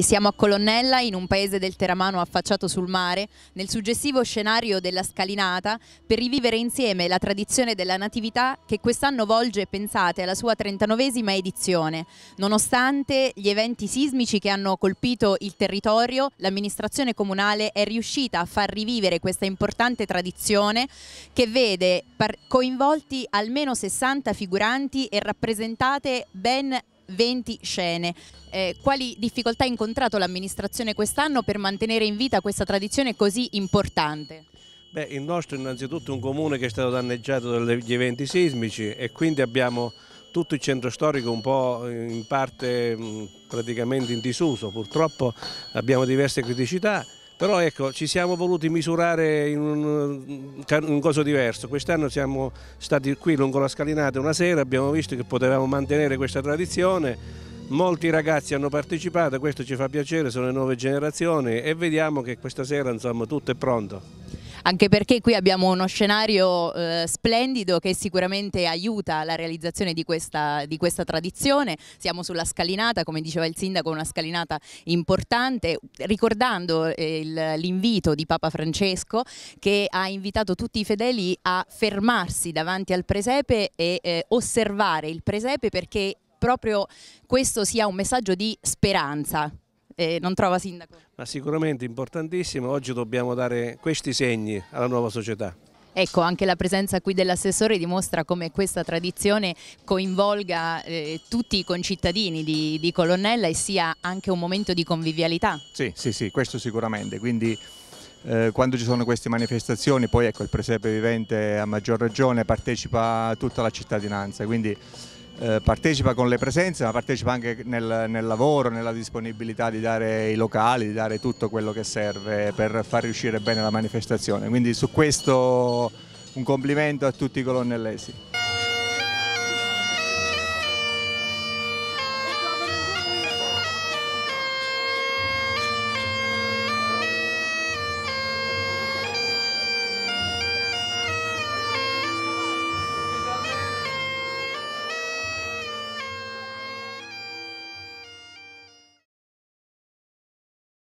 Siamo a Colonnella, in un paese del Teramano affacciato sul mare, nel suggestivo scenario della scalinata, per rivivere insieme la tradizione della natività che quest'anno volge, pensate, alla sua 39esima edizione. Nonostante gli eventi sismici che hanno colpito il territorio, l'amministrazione comunale è riuscita a far rivivere questa importante tradizione che vede coinvolti almeno 60 figuranti e rappresentate ben 20 scene. Eh, quali difficoltà ha incontrato l'amministrazione quest'anno per mantenere in vita questa tradizione così importante? Beh, il nostro innanzitutto è un comune che è stato danneggiato dagli eventi sismici e quindi abbiamo tutto il centro storico un po' in parte praticamente in disuso. Purtroppo abbiamo diverse criticità però ecco, ci siamo voluti misurare in un, un coso diverso. Quest'anno siamo stati qui lungo la scalinata una sera, abbiamo visto che potevamo mantenere questa tradizione. Molti ragazzi hanno partecipato, questo ci fa piacere, sono le nuove generazioni e vediamo che questa sera insomma tutto è pronto anche perché qui abbiamo uno scenario eh, splendido che sicuramente aiuta la realizzazione di questa, di questa tradizione, siamo sulla scalinata, come diceva il sindaco, una scalinata importante, ricordando eh, l'invito di Papa Francesco che ha invitato tutti i fedeli a fermarsi davanti al presepe e eh, osservare il presepe perché proprio questo sia un messaggio di speranza e non trova sindaco. Ma sicuramente importantissimo, oggi dobbiamo dare questi segni alla nuova società. Ecco, anche la presenza qui dell'assessore dimostra come questa tradizione coinvolga eh, tutti i concittadini di, di, Colonnella e sia anche un momento di convivialità. Sì, sì, sì, questo sicuramente, quindi eh, quando ci sono queste manifestazioni poi ecco, il presepe vivente a maggior ragione partecipa tutta la cittadinanza, quindi eh, partecipa con le presenze ma partecipa anche nel, nel, lavoro, nella disponibilità di dare i locali, di dare tutto quello che serve per far riuscire bene la manifestazione. Quindi su questo un complimento a tutti i colonnellesi.